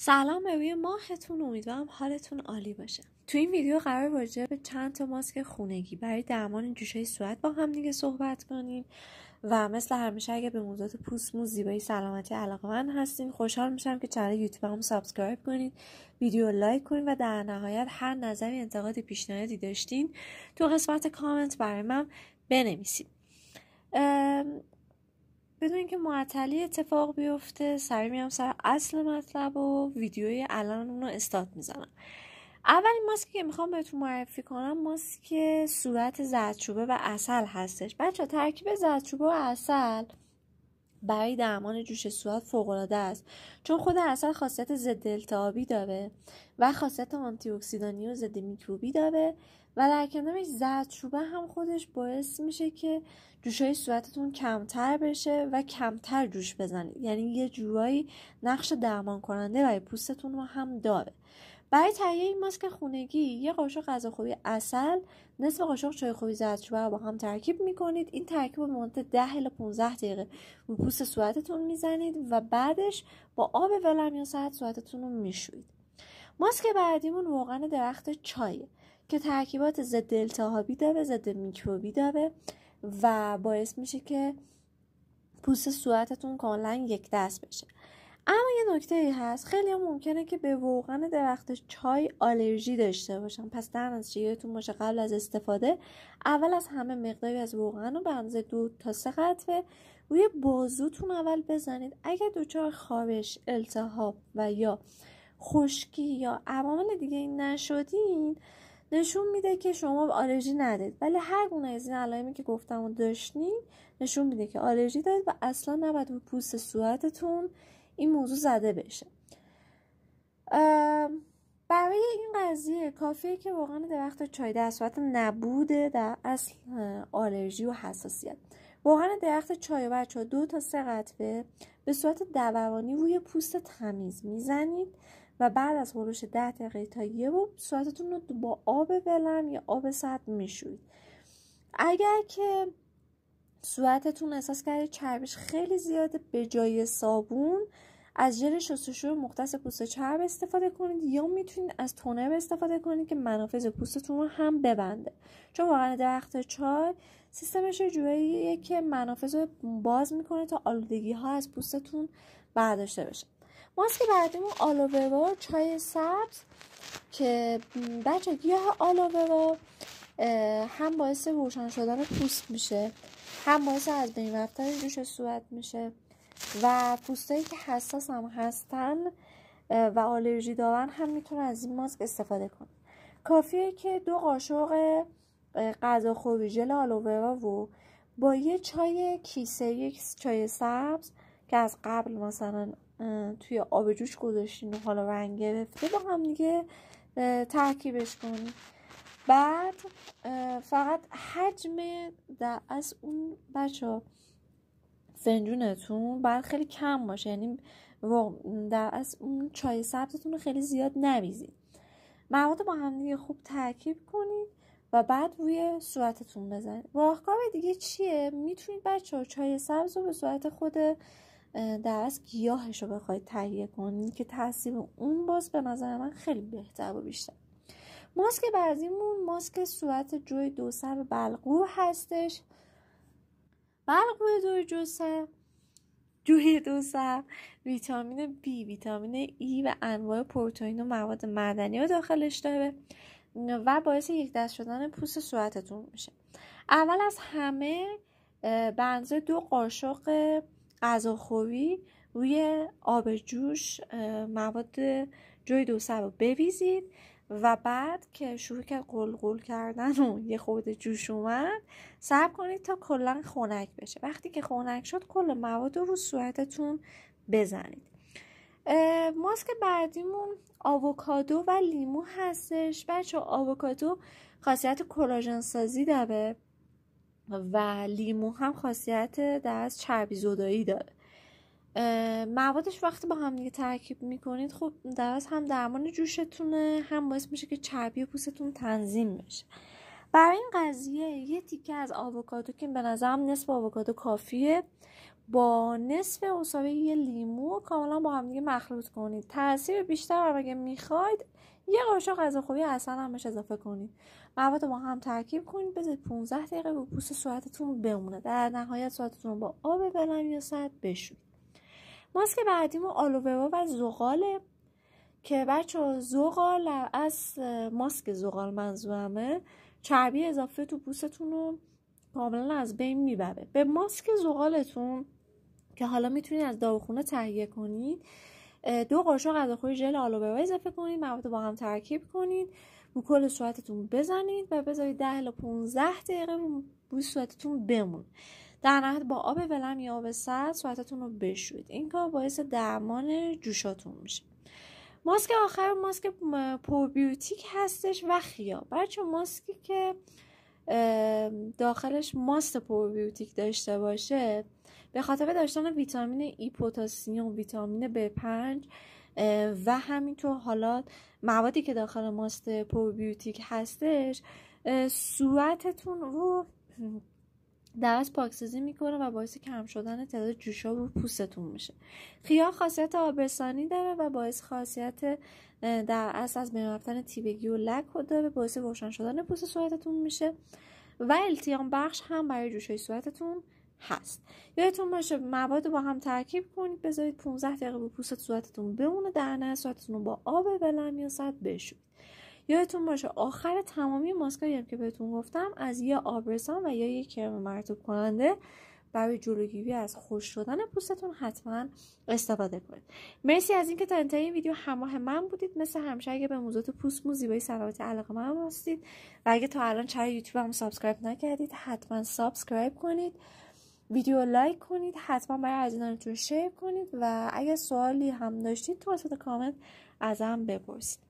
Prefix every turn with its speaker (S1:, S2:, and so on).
S1: سلام به روی ماهتون امیدوارم حالتون عالی باشه تو این ویدیو قرار راجع به چند تا ماسک خونگی برای درمان جوشای صورت با هم دیگه صحبت کنیم و مثل همیشه اگه به موضوعات پوست مو زیبایی سلامتی علاقه من هستین خوشحال میشم که یوتیوب هم سابسکرایب کنید ویدیو لایک کنید و در نهایت هر نظری انتقادی پیشنهادی داشتین تو قسمت کامنت برای من بنویسید بدون اینکه معطلی اتفاق بیفته سری میام سر اصل مطلب و ویدیوی الان اون رو استاد میزنم اولین ماسکی که میخوام بهتون معرفی کنم ماسک صورت زردچوبه و اصل هستش بچه ترکیب زردچوبه و اصل برای درمان جوش صورت فوقالعاده است چون خود اصل خاصیت ضد التهابی داره و خاصیت آنتی اکسیدانی و ضد میکروبی داره و در کنارش زردچوبه هم خودش باعث میشه که جوشای صورتتون کمتر بشه و کمتر جوش بزنید یعنی یه جورایی نقش درمان کننده برای پوستتون رو هم داره برای تهیه این ماسک خونگی یه قاشق غذاخوری اصل نصف قاشق چای خوبی زردچوبه رو با هم ترکیب میکنید این ترکیب رو مدت 10 الی 15 دقیقه رو پوست صورتتون میزنید و بعدش با آب ولم یا ساعت صورتتون رو میشویید ماسک بعدیمون روغن درخت چایه که ترکیبات ضد التهابی داره ضد میکروبی داره و باعث میشه که پوست صورتتون کاملا یک دست بشه اما یه نکته ای هست خیلی هم ممکنه که به روغن درخت چای آلرژی داشته باشن پس در از باشه قبل از استفاده اول از همه مقداری از روغن رو به اندازه دو تا سه قطره روی بازوتون اول بزنید اگر دچار خارش التهاب و یا خشکی یا عوامل دیگه نشدین نشون میده که شما آلرژی ندارید ولی هر گونه از این علائمی که گفتم و داشتین نشون میده که آلرژی دارید و اصلا نباید رو پوست صورتتون این موضوع زده بشه برای این قضیه کافیه که واقعا درخت چای در صورت نبوده در اصل آلرژی و حساسیت واقعا درخت چای بچه دو تا سه قطبه به صورت دورانی روی پوست تمیز میزنید و بعد از خروش ده دقیقه تا یه صورتتون رو با آب بلم یا آب سرد میشوید اگر که صورتتون احساس کرده چربش خیلی زیاده به جای صابون از ژل شستشوی مختص پوست چرب استفاده کنید یا میتونید از تونر استفاده کنید که منافذ پوستتون رو هم ببنده چون واقعا درخت چای سیستمش جوریه که منافذ رو باز میکنه تا آلودگی ها از پوستتون برداشته بشه ماسک بعدیمون آلوورا چای سبز که بچه گیاه آلوورا هم باعث روشن شدن پوست میشه هم باعث از بین رفتن جوش صورت میشه و پوستایی که حساس هم هستن و آلرژی دارن هم میتونن از این ماسک استفاده کنن کافیه که دو قاشق غذاخوری ژل آلوورا و با یه چای کیسه یک چای سبز که از قبل مثلا توی آب جوش گذاشتین و حالا رنگ گرفته با هم دیگه ترکیبش کنیم بعد فقط حجم در از اون بچه فنجونتون بعد خیلی کم باشه یعنی در از اون چای سبزتون رو خیلی زیاد نریزید مواد با هم خوب ترکیب کنید و بعد روی صورتتون بزنید راهکار دیگه چیه میتونید بچه ها چای سبز رو به صورت خود در از گیاهش رو بخواید تهیه کنید که تاثیر اون باز به نظر من خیلی بهتر و بیشتر ماسک بعدیمون ماسک صورت جوی دو سر هستش بلقو دو جو سر جوی دو سر ویتامین بی ویتامین ای e و انواع پروتئین و مواد معدنی رو داخلش داره و باعث یک دست شدن پوست صورتتون میشه اول از همه بنزه دو قاشق غذاخوری روی آب جوش مواد جوی دوسه رو بویزید و بعد که شروع کرد قلقل کردن و یه خورده جوش اومد صبر کنید تا کلا خنک بشه وقتی که خنک شد کل مواد رو رو صورتتون بزنید ماسک بعدیمون آووکادو و لیمو هستش بچه آووکادو خاصیت کلاژن سازی داره و لیمو هم خاصیت در چربی زدایی داره موادش وقتی با هم دیگه ترکیب میکنید خب در هم درمان جوشتونه هم باعث میشه که چربی پوستتون تنظیم بشه برای این قضیه یه تیکه از آووکادو که به نظرم نصف آووکادو کافیه با نصف مساوی یه لیمو کاملا با هم دیگه مخلوط کنید تاثیر بیشتر اگه میخواید یه قاشق غذا خوبی اصلا هم اضافه کنید مواد با هم ترکیب کنید بذارید 15 دقیقه رو پوست صورتتون بمونه در نهایت صورتتون با آب بلم یا سرد بشویید ماسک بعدیمون آلوورا و زغاله که بچه زغال از ماسک زغال منظورمه چربی اضافه تو پوستتون رو کاملا از بین میبره به ماسک زغالتون که حالا میتونید از داروخونه تهیه کنید دو قاشق غذاخوری ژل آلوورا اضافه کنید مواد با هم ترکیب کنید رو کل صورتتون بزنید و بذارید 10 تا 15 دقیقه روی صورتتون بمون در نهایت با آب ولم یا آب سرد صورتتون رو بشوید این کار باعث درمان جوشاتون میشه ماسک آخر ماسک بیوتیک هستش و خیاب بچه ماسکی که داخلش ماست بیوتیک داشته باشه به خاطر داشتن ویتامین e ای و ویتامین B5 و همینطور حالا موادی که داخل ماست پروبیوتیک هستش صورتتون رو در پاکسازی میکنه و باعث کم شدن تعداد جوشا رو پوستتون میشه خیار خاصیت آبرسانی داره و باعث خاصیت در اصل از بین رفتن تیبگی و لک داره باعث روشن شدن پوست صورتتون میشه و التیام بخش هم برای جوشای صورتتون هست یادتون باشه مواد رو با هم ترکیب کنید بذارید 15 دقیقه به پوست صورتتون بمونه در نه صورتتون رو با آب ولم یا صد بشوید یادتون باشه آخر تمامی ماسکایی که بهتون گفتم از یه آبرسان و یا یه کرم مرتوب کننده برای جلوگیری از خوش شدن پوستتون حتما استفاده کنید مرسی از اینکه تا انتهای این ویدیو همراه من بودید مثل همیشه اگه به موضوعات پوست مو زیبایی سلامت علاقه من هستید و اگه تا الان چرا یوتیوب هم سابسکرایب نکردید حتما سابسکرایب کنید ویدیو لایک کنید حتما برای عزیزانتون شیر کنید و اگر سوالی هم داشتید تو وسط کامنت ازم بپرسید